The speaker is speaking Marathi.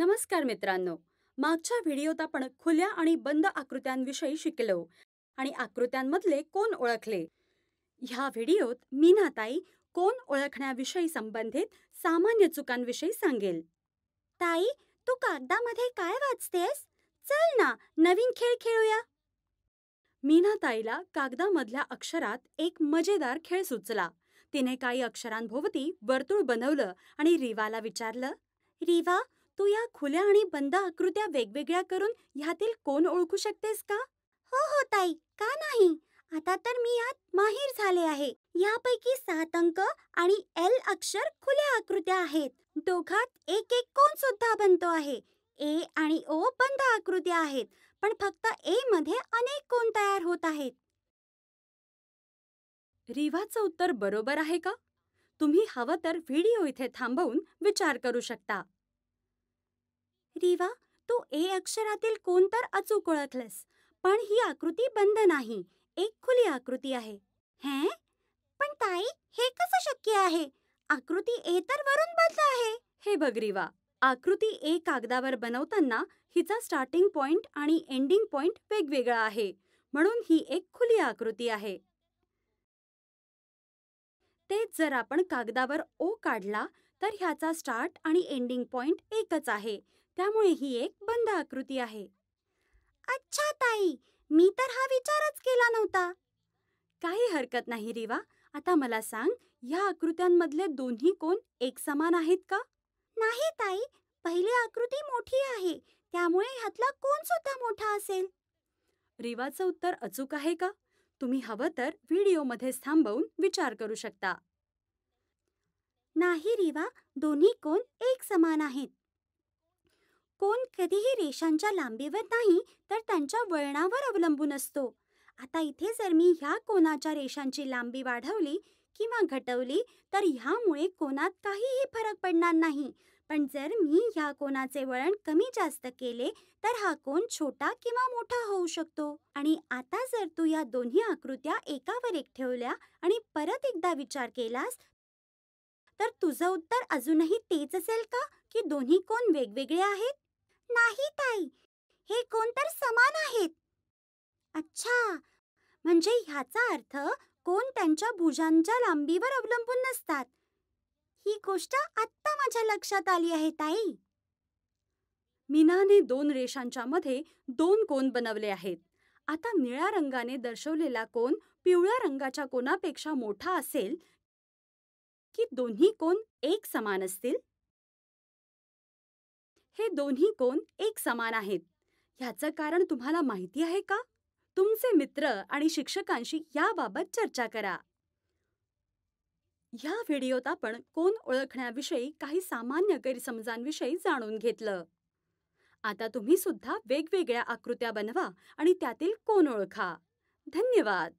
नमस्कार मित्रांनो मागच्या व्हिडिओत आपण खुल्या आणि बंद आकृत्यांविषयी शिकलो आणि आकृत्यांमधले कोण ओळखले ह्या व्हिडिओत मीनाताई कोण ओळखण्याविषयी संबंधित सामान्य चुकांविषयी सांगेल ताई तू कागदामध्ये काय वाचतेस चल ना नवीन खेळ खेळूया मीनाताईला कागदामधल्या अक्षरात एक मजेदार खेळ सुचला तिने काही अक्षरांभोवती वर्तुळ बनवलं आणि रिवाला विचारलं रिवा तू या खुल्या आणि बंद आकृत्या वेगवेगळ्या करून ह्यातील कोण ओळखू शकतेस का हो हो ताई का नाही आता तर मी यात माहीर झाले आहे यापैकी सात अंक आणि एल अक्षर खुल्या आकृत्या आहेत दोघात एक एक कोण सुद्धा बनतो आहे ए आणि ओ बंद आकृत्या आहेत पण फक्त ए मध्ये अनेक कोण तयार होत आहेत रिवाचं उत्तर बरोबर आहे का तुम्ही हवं तर व्हिडिओ इथे थांबवून विचार करू शकता रिवा तू ए अक्षरातील कोण तर अचूक ओळखलंस पण ही आकृती बंद नाही एक खुली आकृती आहे हे पण ताई हे कसं शक्य आहे आकृती ए तर वरून बंद आहे हे बघ रीवा आकृती ए कागदावर बनवताना हिचा स्टार्टिंग पॉइंट आणि एंडिंग पॉइंट वेगवेगळा आहे म्हणून ही एक खुली आकृती आहे तेच जर आपण कागदावर ओ काढला तर ह्याचा स्टार्ट आणि एंडिंग पॉइंट एकच आहे त्यामुळे ही एक बंद आकृती आहे अच्छा ताई मी तर हा विचारच केला नव्हता काही हरकत नाही रिवा आता मला सांग या आकृत्यांमधले दोन्ही कोण एक समान आहेत का नाही ताई पहिली आकृती मोठी आहे त्यामुळे ह्यातला कोण सुद्धा मोठा असेल रिवाचं उत्तर अचूक आहे का तुम्ही हवं तर व्हिडिओमध्ये थांबवून विचार करू शकता नाही रिवा दोन्ही कोण एक समान आहेत कोण कधीही रेषांच्या लांबीवर नाही तर त्यांच्या वळणावर अवलंबून असतो आता इथे जर मी ह्या कोणाच्या रेषांची लांबी वाढवली किंवा घटवली तर ह्यामुळे कोणात काहीही फरक पडणार नाही पण जर मी ह्या कोणाचे वळण कमी जास्त केले तर हा कोण छोटा किंवा मोठा होऊ शकतो आणि आता जर तू या दोन्ही आकृत्या एकावर एक ठेवल्या आणि परत एकदा विचार केलास तर तुझं उत्तर अजूनही तेच असेल का की दोन्ही कोण वेगवेगळे आहेत नाही ताई हे कोण तर समान आहेत अच्छा म्हणजे ह्याचा अर्थ कोण त्यांच्या भुजांच्या लांबीवर अवलंबून नसतात ही गोष्ट आत्ता माझ्या लक्षात आली आहे ताई मीनाने दोन रेषांच्या मध्ये दोन कोन बनवले आहेत आता निळ्या रंगाने दर्शवलेला कोन पिवळ्या रंगाच्या कोणापेक्षा मोठा असेल की दोन्ही कोन एक समान असतील हे दोन्ही कोण एक समान आहेत ह्याचं कारण तुम्हाला माहिती आहे का तुमचे मित्र आणि शिक्षकांशी याबाबत चर्चा करा ह्या व्हिडिओत आपण कोण ओळखण्याविषयी काही सामान्य गैरसमजांविषयी जाणून घेतलं आता तुम्ही सुद्धा वेगवेगळ्या आकृत्या बनवा आणि त्यातील कोण ओळखा धन्यवाद